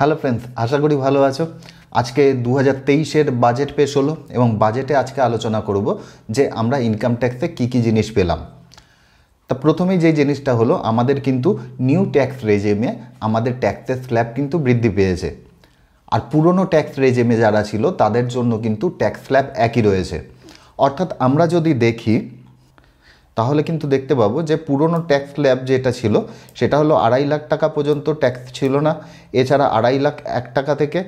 hello friends আশা করি ভালো আছো আজকে দু হাজার তেইশের বাজেট পেশ হলো এবং বাজেটে আজকে আলোচনা করব যে আমরা ইনকাম ট্যাক্সে কী কী জিনিস পেলাম তা প্রথমে যে জিনিসটা হলো আমাদের কিন্তু নিউ ট্যাক্স রেজেমে আমাদের ট্যাক্সের স্ল্যাব কিন্তু বৃদ্ধি পেয়েছে আর পুরনো ট্যাক্স রেজেমে যারা ছিল তাদের জন্য কিন্তু ট্যাক্স স্ল্যাব একই রয়েছে অর্থাৎ আমরা যদি দেখি তাহলে কিন্তু দেখতে পাবো যে পুরনো ট্যাক্স ল্যাব যেটা ছিল সেটা হলো আড়াই লাখ টাকা পর্যন্ত ট্যাক্স ছিল না এছাড়া আড়াই লাখ এক টাকা থেকে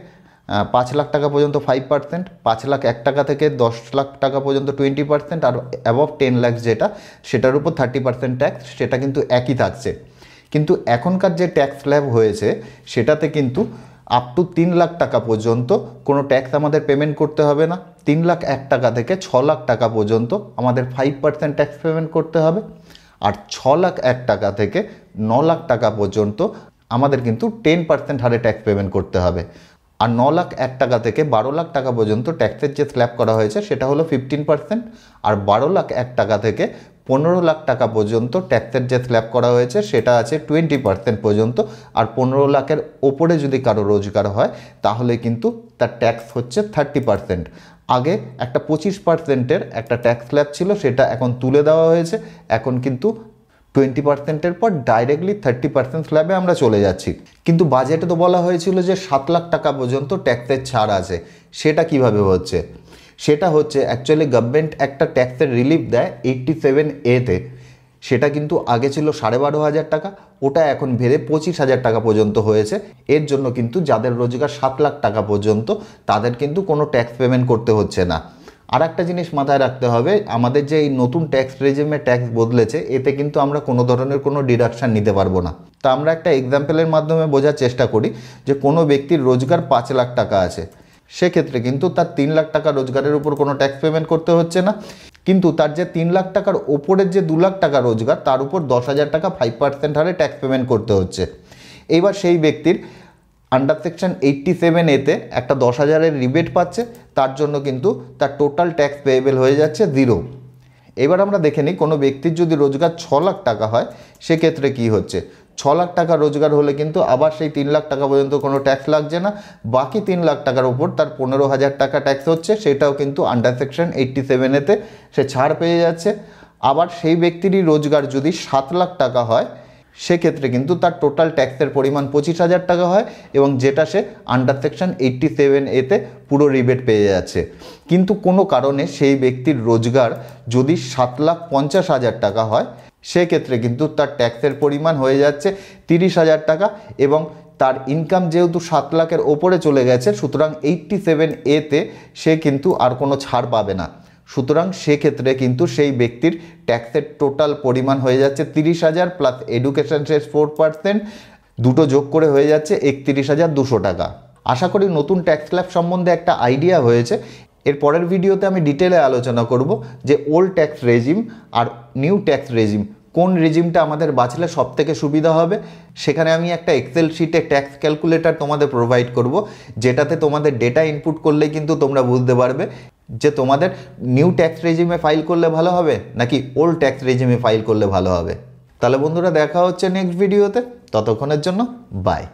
পাঁচ লাখ টাকা পর্যন্ত ফাইভ পার্সেন্ট পাঁচ লাখ এক টাকা থেকে দশ লাখ টাকা পর্যন্ত টোয়েন্টি পার্সেন্ট আর অ্যাবভ টেন লাখ যেটা সেটার উপর থার্টি পার্সেন্ট ট্যাক্স সেটা কিন্তু একই থাকছে কিন্তু এখনকার যে ট্যাক্স স্ল্যাব হয়েছে সেটাতে কিন্তু আপ টু তিন লাখ টাকা পর্যন্ত কোনো ট্যাক্স আমাদের পেমেন্ট করতে হবে না তিন লাখ এক টাকা থেকে ছ লাখ টাকা পর্যন্ত আমাদের ফাইভ পার্সেন্ট ট্যাক্স পেমেন্ট করতে হবে আর ছ লাখ এক টাকা থেকে ন লাখ টাকা পর্যন্ত আমাদের কিন্তু টেন পার্সেন্ট হারে ট্যাক্স পেমেন্ট করতে হবে আর ন লাখ এক টাকা থেকে বারো লাখ টাকা পর্যন্ত ট্যাক্সের যে স্ল্যাব করা হয়েছে সেটা হলো ফিফটিন পার্সেন্ট আর বারো লাখ এক টাকা থেকে পনেরো লাখ টাকা পর্যন্ত ট্যাক্সের যে স্ল্যাব করা হয়েছে সেটা আছে টোয়েন্টি পার্সেন্ট পর্যন্ত আর পনেরো লাখের ওপরে যদি কারো রোজগার হয় তাহলে কিন্তু তার ট্যাক্স হচ্ছে থার্টি পার্সেন্ট আগে একটা পঁচিশ পার্সেন্টের একটা ট্যাক্স স্ল্যাব ছিল সেটা এখন তুলে দেওয়া হয়েছে এখন কিন্তু টোয়েন্টি পার্সেন্টের পর ডাইরেক্টলি থার্টি পার্সেন্ট স্ল্যাবে আমরা চলে যাচ্ছি কিন্তু বাজেটে তো বলা হয়েছিল যে সাত লাখ টাকা পর্যন্ত ট্যাক্সের ছাড় আছে সেটা কিভাবে হচ্ছে সেটা হচ্ছে অ্যাকচুয়ালি গভর্নমেন্ট একটা ট্যাক্সের রিলিফ দেয় এইটটি সেভেন এতে সেটা কিন্তু আগে ছিল সাড়ে বারো হাজার টাকা ওটা এখন বেড়ে পঁচিশ হাজার টাকা পর্যন্ত হয়েছে এর জন্য কিন্তু যাদের রোজগার সাত লাখ টাকা পর্যন্ত তাদের কিন্তু কোনো ট্যাক্স পেমেন্ট করতে হচ্ছে না আর একটা জিনিস মাথায় রাখতে হবে আমাদের যে এই নতুন ট্যাক্স রেজিমে ট্যাক্স বদলেছে এতে কিন্তু আমরা কোনো ধরনের কোনো ডিডাকশান নিতে পারবো না তা আমরা একটা এক্সাম্পলের মাধ্যমে বোঝার চেষ্টা করি যে কোনো ব্যক্তির রোজগার পাঁচ লাখ টাকা আছে সেক্ষেত্রে কিন্তু তার তিন লাখ টাকা রোজগারের উপর কোনো ট্যাক্স পেমেন্ট করতে হচ্ছে না কিন্তু তার যে তিন লাখ টাকার ওপরের যে দু লাখ টাকা রোজগার তার উপর দশ হাজার টাকা ফাইভ পার্সেন্ট হারে ট্যাক্স পেমেন্ট করতে হচ্ছে এইবার সেই ব্যক্তির আন্ডার সেকশন এইট্টি সেভেন এতে একটা দশ হাজারের রিবেট পাচ্ছে তার জন্য কিন্তু তার টোটাল ট্যাক্স পেয়েবেল হয়ে যাচ্ছে জিরো এবার আমরা দেখে নিই কোনো ব্যক্তির যদি রোজগার ছ লাখ টাকা হয় সেক্ষেত্রে কি হচ্ছে ছ লাখ টাকা রোজগার হলে কিন্তু আবার সেই তিন লাখ টাকা পর্যন্ত কোনো ট্যাক্স লাগছে না বাকি তিন লাখ টাকার উপর তার পনেরো হাজার টাকা ট্যাক্স হচ্ছে সেটাও কিন্তু আন্ডার সেকশন এইট্টি এতে সে ছাড় পেয়ে যাচ্ছে আবার সেই ব্যক্তিরই রোজগার যদি সাত লাখ টাকা হয় সেক্ষেত্রে কিন্তু তার টোটাল ট্যাক্সের পরিমাণ পঁচিশ হাজার টাকা হয় এবং যেটা সে আন্ডার সেকশন এইট্টি সেভেন এতে পুরো রিবেট পেয়ে যাচ্ছে কিন্তু কোনো কারণে সেই ব্যক্তির রোজগার যদি সাত লাখ পঞ্চাশ হাজার টাকা হয় সেক্ষেত্রে কিন্তু তার ট্যাক্সের পরিমাণ হয়ে যাচ্ছে তিরিশ হাজার টাকা এবং তার ইনকাম যেহেতু সাত লাখের ওপরে চলে গেছে সুতরাং এইট্টি সেভেন এতে সে কিন্তু আর কোনো ছাড় পাবে না সুতরাং সেক্ষেত্রে কিন্তু সেই ব্যক্তির ট্যাক্সের টোটাল পরিমাণ হয়ে যাচ্ছে তিরিশ হাজার plus education cess four percent দুটো যোগ করে হয়ে যাচ্ছে একত্রিশ হাজার দুশো টাকা আশা করি নতুন ট্যাক্স স্ল্যাব সম্বন্ধে একটা আইডিয়া হয়েছে এর পরের ভিডিওতে আমি ডিটেলে আলোচনা করব যে ওল্ড ট্যাক্স রেজিম আর নিউ ট্যাক্স রেজিম কোন রেজিমটা আমাদের বাঁচলে সব থেকে সুবিধা হবে সেখানে আমি একটা এক্সেল শিটে ট্যাক্স ক্যালকুলেটর তোমাদের প্রোভাইড করব যেটাতে তোমাদের ডেটা ইনপুট করলে কিন্তু তোমরা বুঝতে পারবে যে তোমাদের নিউ ট্যাক্স রেজিমে ফাইল করলে ভালো হবে নাকি ওল্ড ট্যাক্স রেজিমে ফাইল করলে ভালো হবে তাহলে বন্ধুরা দেখা হচ্ছে নেক্সট ভিডিওতে ততক্ষণের জন্য বাই